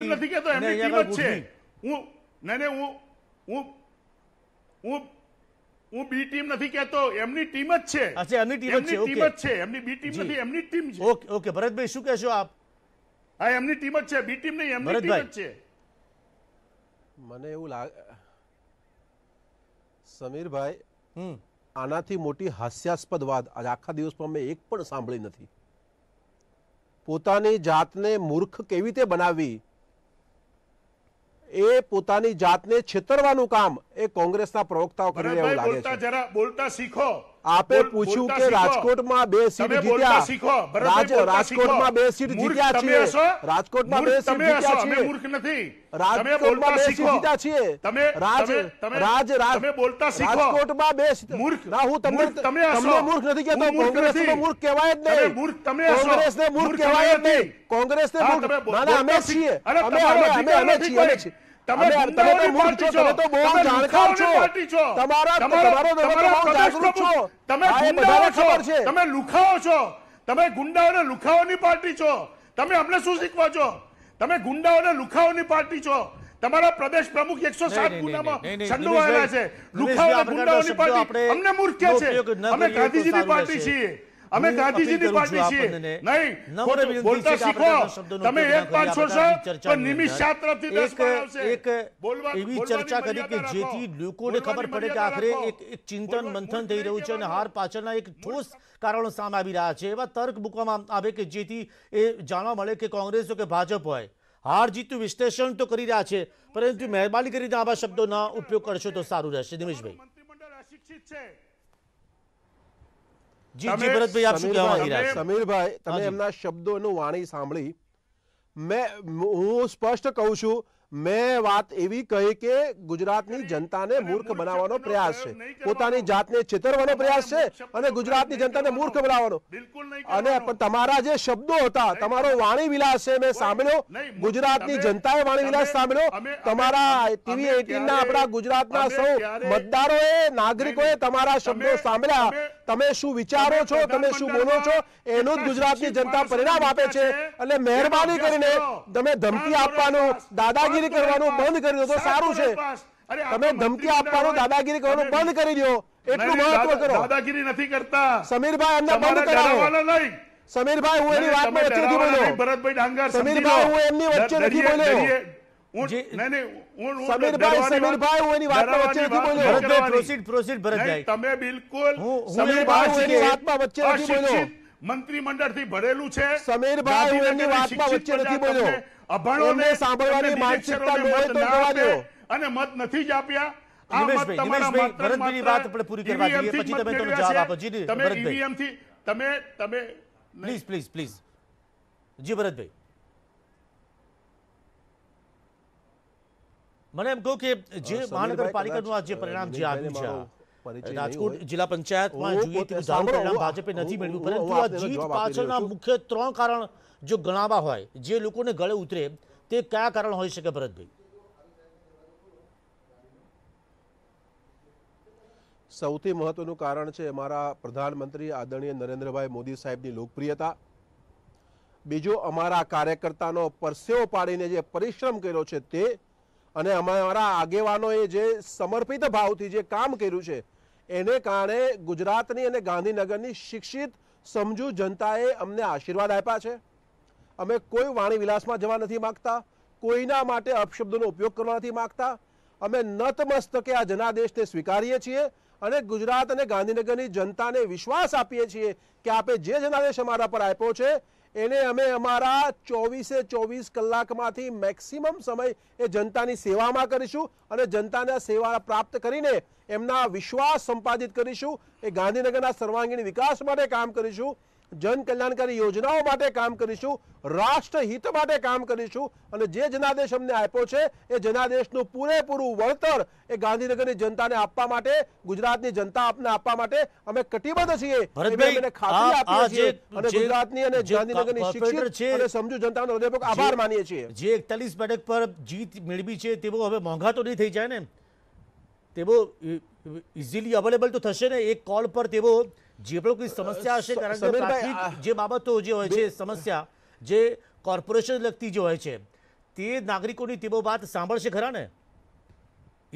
નથી કેતો એવું લાગે સમીરભાઈ હમ આનાથી મોટી હાસ્યાસ્પદ વાત આજ આખા દિવસમાં મેં એક પણ સાંભળી નથી પોતાની જાતને મૂર્ખ કેવી રીતે બનાવી એ પોતાની જાતને છેતરવાનું કામ એ કોંગ્રેસના પ્રવક્તાઓ કરી રહ્યા એવું લાગે છે જરા બોલતા શીખો આપે પૂછ્યું કે રાજકોટમાં બે સીટ જીત્યા રાજકોટમાં બે સીટ જીત્યા છીએ રાજકોટમાં બે સીટ જીત્યા છીએ મૂર્ખ નથી રાજકોટમાં બે સીટ જીત્યા છીએ તમે રાજ રાજ તમે બોલતા શીખો રાજકોટમાં બે મૂર્ખ ના હું તમને તમે તમને મૂર્ખ નથી કહેતો કોંગ્રેસને મૂર્ખ કહેવાય જ નહીં મૂર્ખ તમે કોંગ્રેસને મૂર્ખ કહેવાય જ નહીં કોંગ્રેસને મૂર્ખ ના ના અમે છીએ અમે અમે અમે છીએ તમે ગુંડાઓ છો તમે લુખાઓ છો તમે ગુંડાઓને લુખાઓની પાર્ટી છો તમે અમને શું શીખવા છો તમે ગુંડાઓને લુખાઓની પાર્ટી છો તમારા પ્રદેશ પ્રમુખ એકસો સાત ગુનામાં સંડોવાયેલા છે લુખાઓ ગુંડાઓની પાર્ટી અમને મૂર્ખ છે અમે ગાંધીજીની પાર્ટી છીએ અમે ગાંધીજીની પાર્ટી છીએ નહીં બોલતા શીખો તમે એક પાંચ છોડશો તો શાસ્ત્ર થી દસ એક એવી ચર્ચા કરી કે જેથી લોકોને ખબર પડે કે આખરે એક ચિંતન મંથન થઈ રહ્યું છે અને હાર પાછળના એક ઠોસ કારણો સામે આવી રહ્યા છે એવા તર્ક મૂકવામાં આવે કે જેથી એ જાણવા મળે કે કોંગ્રેસ કે ભાજપ હોય હાર જીતનું વિશ્લેષણ તો કરી રહ્યા છે પરંતુ મહેરબાની કરીને આવા શબ્દોના ઉપયોગ કરશો તો સારું રહેશે દિનેશભાઈ શિક્ષિત છે ગુજરાતની જનતાને મૂર્ખ બનાવવાનો પ્રયાસ છે પોતાની જાતને છેતરવાનો પ્રયાસ છે અને ગુજરાતની જનતાને મૂર્ખ બનાવવાનો અને તમારા જે શબ્દો હતા તમારો વાણી વિલાસ છે મેં સાંભળ્યો ગુજરાતની જનતાએ વાણી વિલાસ સાંભળ્યો તમારા ટીવી એટીન ના આપણા ગુજરાતના સૌ મતદારોએ નાગરિકોએ તમારા શબ્દો સાંભળ્યા તમે શું વિચારો છો તમે શું બોલો છો એનું જ ગુજરાતની જનતા પરિણામ આપે છે એટલે મહેરબાની કરીને તમે ધમકી આપવાનું દાદાગીરી કરવાનું બંધ કરી દો તો સારું છે તમે ધમકી આપવાનું દાદાગીરી કરવાનું બંધ કરી દો એટલું મહત્વ કરો દાદાગીરી નથી કરતા સમીરભાઈ એમને બંધ કરાવો સમીરભાઈ હું એની વાત વચ્ચે નથી બોલ્યો ભરતભાઈ ડાંગર સમીરભાઈ હું એમની વચ્ચે નથી બોલ્યો નહીં નહીં સમીરભાઈ સમીરભાઈ હું એની વાતમાં વચ્ચે નથી બોલ્યો ભરતભાઈ પ્રોસીડ પ્રોસીડ ભરતભાઈ તમે બિલકુલ સમીરભાઈ હું એની વાતમાં વચ્ચે નથી બોલ્યો મંત્રીમંડળથી ભરેલું છે સમીરભાઈ હું એની વાતમાં વચ્ચે નથી બોલ્યો અભણોને સાંભળવાની માનસિકતા મળે તો કરવા દો અને મત નથી જ આપ્યા જી ભરતભાઈ મને એમ કહું કે જે મહાનગરપાલિકાનું આ પરિણામ જે આવ્યું છે રાજકોટ જિલ્લા પંચાયતમાં જોઈએ તેવું ધારું પરિણામ ભાજપે નથી મેળવ્યું પરંતુ આ જીત પાછળના મુખ્ય ત્રણ કારણ જો ગણાવા હોય જે લોકોને ગળે ઉતરે તે કયા કારણ હોઈ શકે ભરતભાઈ સૌથી મહત્વનું કારણ છે અમારા પ્રધાનમંત્રી આદરણીય નરેન્દ્રભાઈ મોદી સાહેબની લોકપ્રિયતા બીજો અમારા કાર્યકર્તાનો પરસેવો પાડીને જે પરિશ્રમ કર્યો છે તે અને અમારા આગેવાનોએ જે સમર્પિત ભાવથી જે કામ કર્યું છે એને કારણે ગુજરાતની અને ગાંધીનગરની શિક્ષિત સમજુ જનતાએ અમને આશીર્વાદ આપ્યા છે અમે કોઈ વાણી વિલાસમાં જવા નથી માગતા કોઈના માટે અપશબ્દોનો ઉપયોગ કરવા નથી માગતા અમે નતમસ્તકે આ જનાદેશને સ્વીકારીએ છીએ અને ગુજરાત અને ગાંધીનગરની જનતાને વિશ્વાસ આપીએ છીએ કે આપે જે જનાદેશ અમારા પર આપ્યો છે એને અમે અમારા ચોવીસે ચોવીસ કલાકમાંથી મેક્સિમમ સમય એ જનતાની સેવામાં કરીશું અને જનતાના સેવા પ્રાપ્ત કરીને એમના વિશ્વાસ સંપાદિત કરીશું એ ગાંધીનગરના સર્વાંગીણ વિકાસ માટે કામ કરીશું જન કલ્યાણકારી યોજનાઓ માટે કામ કરીશું રાષ્ટ્રહિત માટે કામ કરીશું અને જે જનાદેશ અમને આપ્યો છે એ જનાદેશનું પૂરેપૂરું વળતર એ ગાંધીનગરની જનતાને આપવા માટે ગુજરાતની જનતા આપને આપવા માટે અમે કટિબદ્ધ છીએ અને ગુજરાતની અને ગાંધીનગરની શિક્ષિત અને સમજુ જનતાનો હૃદયપૂર્વક આભાર માનીએ છીએ જે એકતાલીસ બેઠક પર જીત મેળવી છે તેવો હવે મોંઘા તો નહીં થઈ જાય ને તેવો ઇઝીલી અવેલેબલ તો થશે ને એક કોલ પર તેવો જે પણ કોઈ સમસ્યા હશે કારણ કે જે બાબતો જે હોય છે સમસ્યા જે કોર્પોરેશન લગતી જે હોય છે તે નાગરિકોની તેઓ વાત સાંભળશે ખરા ને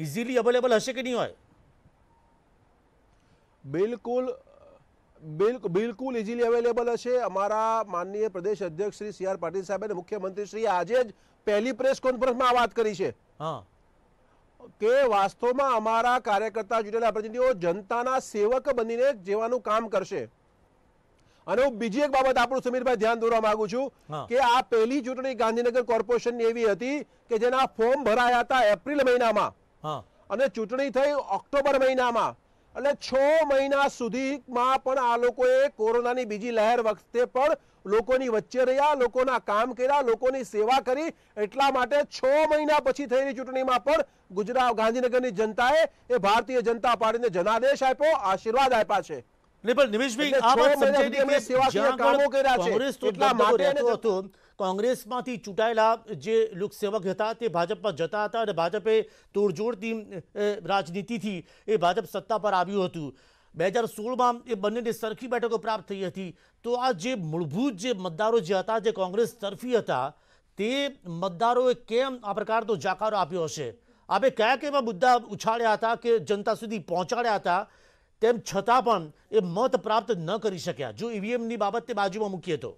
ઇઝીલી અવેલેબલ હશે કે નહીં હોય બિલકુલ બિલકુલ બિલકુલ ઇઝીલી અવેલેબલ હશે અમારા માનનીય પ્રદેશ અધ્યક્ષ શ્રી સી આર પાટીલ સાહેબ અને મુખ્યમંત્રી શ્રી આજે જ પહેલી પ્રેસ કોન્ફરન્સમાં આ વાત કરી છે હા કે વાસ્તવમાં અમારા કાર્યકર્તા ચૂંટેલા પ્રતિનિધિઓ જનતાના સેવક બનીને જેવાનું કામ કરશે અને હું બીજી એક બાબત આપણું સમીરભાઈ ધ્યાન દોરવા માંગુ છું કે આ પહેલી ચૂંટણી ગાંધીનગર કોર્પોરેશનની એવી હતી કે જેના ફોર્મ ભરાયા હતા એપ્રિલ મહિનામાં અને ચૂંટણી થઈ ઓક્ટોબર મહિનામાં એટલે છ મહિના સુધીમાં પણ આ લોકોએ કોરોનાની બીજી લહેર વખતે પણ લોકોની વચ્ચે રહ્યા લોકોના કામ કર્યા લોકોની સેવા કરી એટલા માટે છ મહિના પછી થયેલી ચૂંટણીમાં પણ ગુજરાત ગાંધીનગરની જનતાએ એ ભારતીય જનતા પાર્ટીને જનાદેશ આપ્યો આશીર્વાદ આપ્યા છે કામો કર્યા છે એટલા માટે કોંગ્રેસમાંથી ચૂંટાયેલા જે લોકસેવક હતા તે ભાજપમાં જતા હતા અને ભાજપે તોડજોડથી રાજનીતિથી એ ભાજપ સત્તા પર આવ્યું હતું બે હજાર સોળમાં એ બંનેને સરખી બેઠકો પ્રાપ્ત થઈ હતી તો આ જે મૂળભૂત જે મતદારો જે હતા જે કોંગ્રેસ તરફી હતા તે મતદારોએ કેમ આ પ્રકારનો જાકારો આપ્યો હશે આપે કયા કેવા મુદ્દા ઉછાળ્યા હતા કે જનતા સુધી પહોંચાડ્યા હતા તેમ છતાં પણ એ મત પ્રાપ્ત ન કરી શક્યા જો ઈવીએમની બાબત બાજુમાં મૂકીએ તો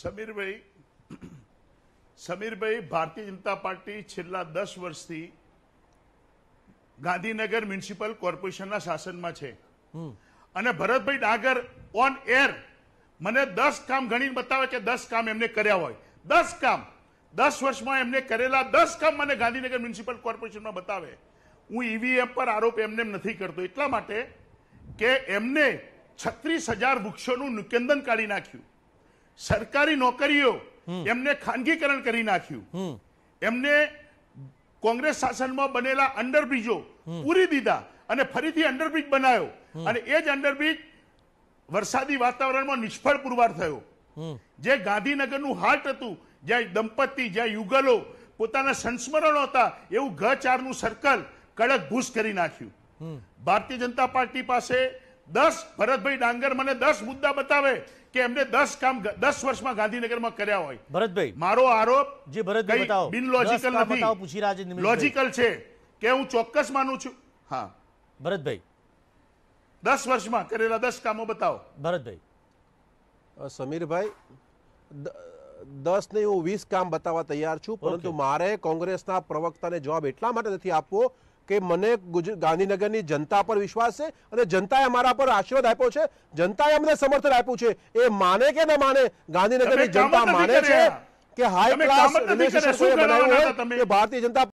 સમીરભાઈ સમીરભાઈ ભારતીય જનતા પાર્ટી છેલ્લા દસ વર્ષથી ગાંધીનગર મ્યુનિસિપલ કોર્પોરેશનના શાસનમાં છે અને ભરતભાઈ ડાગર ઓન એર મને દસ કામ ગણીને બતાવે કે દસ કામ એમને કર્યા હોય દસ કામ દસ વર્ષમાં એમને કરેલા દસ કામ મને ગાંધીનગર મ્યુનિસિપલ કોર્પોરેશનમાં બતાવે હું ઈવીએમ પર આરોપ એમને નથી કરતો એટલા માટે કે એમને છત્રીસ હજાર વૃક્ષોનું નિકંદન કાઢી નાખ્યું સરકારી નોકરીઓ એમને ખાનગીકરણ કરી નાખ્યું એમને કોંગ્રેસ શાસનમાં બનેલા અંડરબ્રિજો પૂરી દીધા અને ફરીથી અંડરબ્રિજ બનાવ્યો અને એ જ અંડરબ્રિજ વરસાદી વાતાવરણમાં નિષ્ફળ પુરવાર થયો જે ગાંધીનગરનું હાર્ટ હતું જ્યાં દંપતી જ્યાં યુગલો પોતાના સંસ્મરણો હતા એવું ઘ ચારનું સર્કલ કડક ભૂસ કરી નાખ્યું ભારતીય જનતા પાર્ટી પાસે દસ ભરતભાઈ ડાંગર મને દસ મુદ્દા બતાવે કે એમને દસ કામ દસ વર્ષમાં ગાંધીનગરમાં કર્યા હોય ભરતભાઈ મારો આરોપ જે ભરતભાઈ બતાવો બિન લોજિકલ નથી પૂછી રાજ લોજિકલ છે કે હું ચોક્કસ માનું છું હા ભરતભાઈ દસ વર્ષમાં કરેલા દસ કામો બતાવો ભરતભાઈ સમીરભાઈ દસ નહીં હું વીસ કામ બતાવવા તૈયાર છું પરંતુ મારે કોંગ્રેસના પ્રવક્તાને જવાબ એટલા માટે નથી આપવો કે મને ગાંધીનગરની જનતા પર વિશ્વાસ છે અને જનતાએ અમારા પર આશીર્વાદ આપ્યો છે જનતાએ અમને સમર્થન આપ્યું છે એ માને કે ન માને ગાંધીનગરની જનતા માને છે કે હાઈ ક્લાસ રિલેશનશિપ ભારતીય જનતા